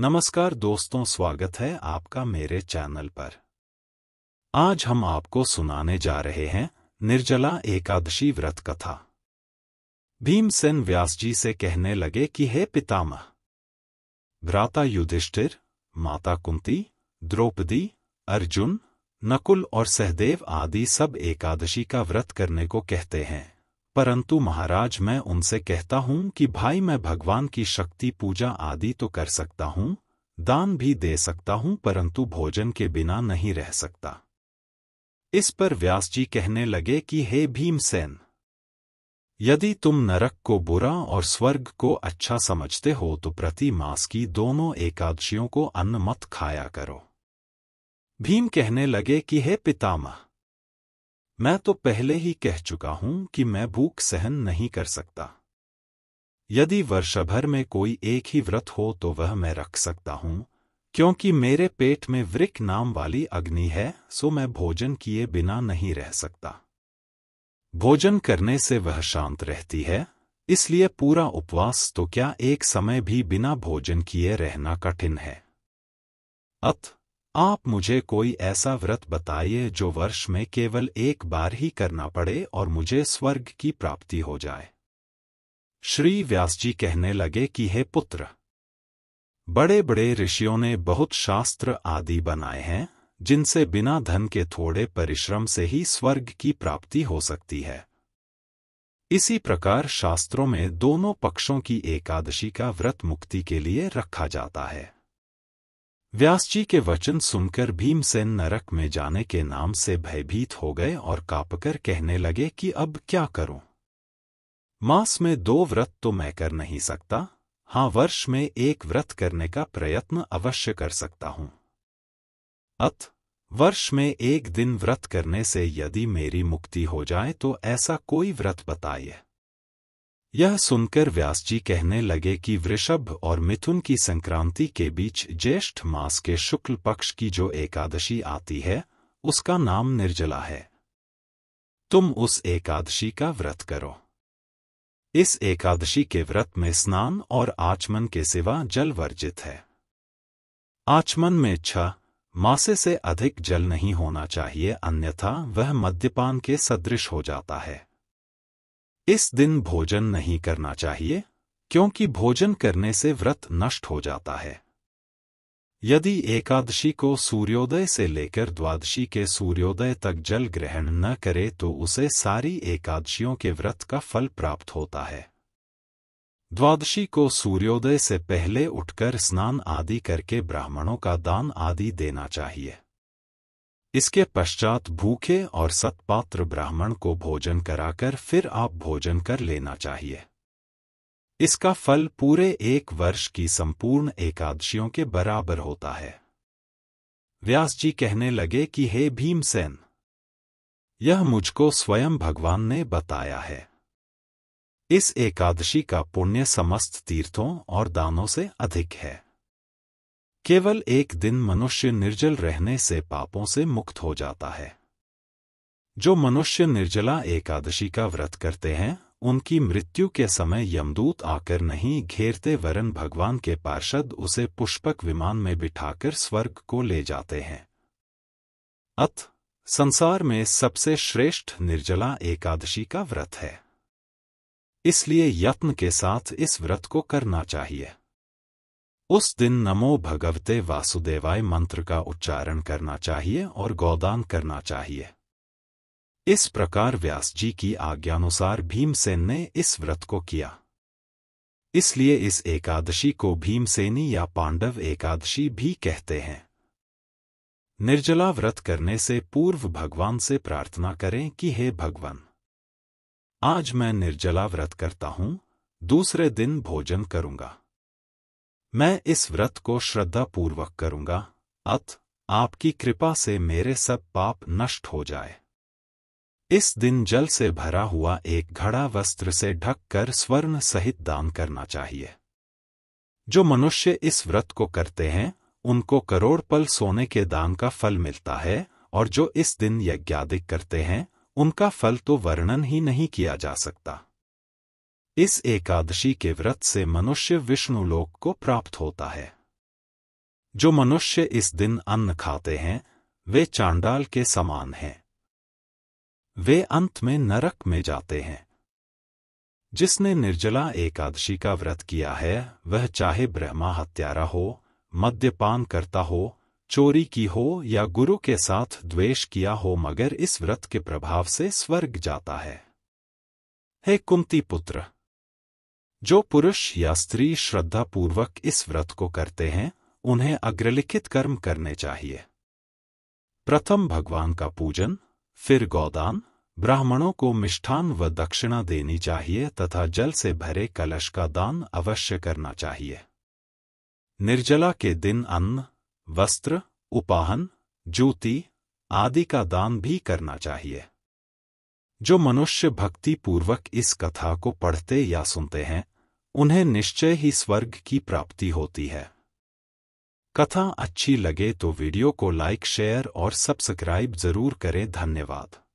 नमस्कार दोस्तों स्वागत है आपका मेरे चैनल पर आज हम आपको सुनाने जा रहे हैं निर्जला एकादशी व्रत कथा भीमसेन व्यास जी से कहने लगे कि हे पितामह भ्राता युधिष्ठिर माता कुंती द्रौपदी अर्जुन नकुल और सहदेव आदि सब एकादशी का व्रत करने को कहते हैं परंतु महाराज मैं उनसे कहता हूँ कि भाई मैं भगवान की शक्ति पूजा आदि तो कर सकता हूँ दान भी दे सकता हूँ परंतु भोजन के बिना नहीं रह सकता इस पर व्यास जी कहने लगे कि हे भीमसेन यदि तुम नरक को बुरा और स्वर्ग को अच्छा समझते हो तो प्रति मास की दोनों एकादशियों को अन्न मत खाया करो भीम कहने लगे कि हे पितामह मैं तो पहले ही कह चुका हूं कि मैं भूख सहन नहीं कर सकता यदि वर्ष भर में कोई एक ही व्रत हो तो वह मैं रख सकता हूं क्योंकि मेरे पेट में वृक नाम वाली अग्नि है सो मैं भोजन किए बिना नहीं रह सकता भोजन करने से वह शांत रहती है इसलिए पूरा उपवास तो क्या एक समय भी बिना भोजन किए रहना कठिन है अथ आप मुझे कोई ऐसा व्रत बताइए जो वर्ष में केवल एक बार ही करना पड़े और मुझे स्वर्ग की प्राप्ति हो जाए श्री व्यास जी कहने लगे कि हे पुत्र बड़े बड़े ऋषियों ने बहुत शास्त्र आदि बनाए हैं जिनसे बिना धन के थोड़े परिश्रम से ही स्वर्ग की प्राप्ति हो सकती है इसी प्रकार शास्त्रों में दोनों पक्षों की एकादशी का व्रत मुक्ति के लिए रखा जाता है व्यास जी के वचन सुनकर भीमसेन नरक में जाने के नाम से भयभीत हो गए और कापकर कहने लगे कि अब क्या करूं मास में दो व्रत तो मैं कर नहीं सकता हां वर्ष में एक व्रत करने का प्रयत्न अवश्य कर सकता हूं अत वर्ष में एक दिन व्रत करने से यदि मेरी मुक्ति हो जाए तो ऐसा कोई व्रत बताइए यह सुनकर व्यास जी कहने लगे कि वृषभ और मिथुन की संक्रांति के बीच ज्येष्ठ मास के शुक्ल पक्ष की जो एकादशी आती है उसका नाम निर्जला है तुम उस एकादशी का व्रत करो इस एकादशी के व्रत में स्नान और आचमन के सिवा जल वर्जित है आचमन में छह मासे से अधिक जल नहीं होना चाहिए अन्यथा वह मद्यपान के सदृश हो जाता है इस दिन भोजन नहीं करना चाहिए क्योंकि भोजन करने से व्रत नष्ट हो जाता है यदि एकादशी को सूर्योदय से लेकर द्वादशी के सूर्योदय तक जल ग्रहण न करे तो उसे सारी एकादशियों के व्रत का फल प्राप्त होता है द्वादशी को सूर्योदय से पहले उठकर स्नान आदि करके ब्राह्मणों का दान आदि देना चाहिए इसके पश्चात भूखे और सतपात्र ब्राह्मण को भोजन कराकर फिर आप भोजन कर लेना चाहिए इसका फल पूरे एक वर्ष की संपूर्ण एकादशियों के बराबर होता है व्यास जी कहने लगे कि हे भीमसेन यह मुझको स्वयं भगवान ने बताया है इस एकादशी का पुण्य समस्त तीर्थों और दानों से अधिक है केवल एक दिन मनुष्य निर्जल रहने से पापों से मुक्त हो जाता है जो मनुष्य निर्जला एकादशी का व्रत करते हैं उनकी मृत्यु के समय यमदूत आकर नहीं घेरते वरन भगवान के पार्षद उसे पुष्पक विमान में बिठाकर स्वर्ग को ले जाते हैं अत संसार में सबसे श्रेष्ठ निर्जला एकादशी का व्रत है इसलिए यत्न के साथ इस व्रत को करना चाहिए उस दिन नमो भगवते वासुदेवाय मंत्र का उच्चारण करना चाहिए और गोदान करना चाहिए इस प्रकार व्यास जी की आज्ञानुसार भीमसेन ने इस व्रत को किया इसलिए इस एकादशी को भीमसेनी या पांडव एकादशी भी कहते हैं निर्जला व्रत करने से पूर्व भगवान से प्रार्थना करें कि हे भगवान आज मैं निर्जला व्रत करता हूं दूसरे दिन भोजन करूंगा मैं इस व्रत को श्रद्धा पूर्वक करूंगा अत आपकी कृपा से मेरे सब पाप नष्ट हो जाए इस दिन जल से भरा हुआ एक घड़ा वस्त्र से ढक कर स्वर्ण सहित दान करना चाहिए जो मनुष्य इस व्रत को करते हैं उनको करोड़ पल सोने के दान का फल मिलता है और जो इस दिन यज्ञाधिक करते हैं उनका फल तो वर्णन ही नहीं किया जा सकता इस एकादशी के व्रत से मनुष्य विष्णुलोक को प्राप्त होता है जो मनुष्य इस दिन अन्न खाते हैं वे चांडाल के समान हैं वे अंत में नरक में जाते हैं जिसने निर्जला एकादशी का व्रत किया है वह चाहे ब्रह्मा हत्यारा हो मद्यपान करता हो चोरी की हो या गुरु के साथ द्वेष किया हो मगर इस व्रत के प्रभाव से स्वर्ग जाता है हे कुंती पुत्र जो पुरुष या स्त्री श्रद्धापूर्वक इस व्रत को करते हैं उन्हें अग्रलिखित कर्म करने चाहिए प्रथम भगवान का पूजन फिर गौदान ब्राह्मणों को मिष्ठान व दक्षिणा देनी चाहिए तथा जल से भरे कलश का दान अवश्य करना चाहिए निर्जला के दिन अन्न वस्त्र उपाहन जूती आदि का दान भी करना चाहिए जो मनुष्य भक्ति पूर्वक इस कथा को पढ़ते या सुनते हैं उन्हें निश्चय ही स्वर्ग की प्राप्ति होती है कथा अच्छी लगे तो वीडियो को लाइक शेयर और सब्सक्राइब जरूर करें धन्यवाद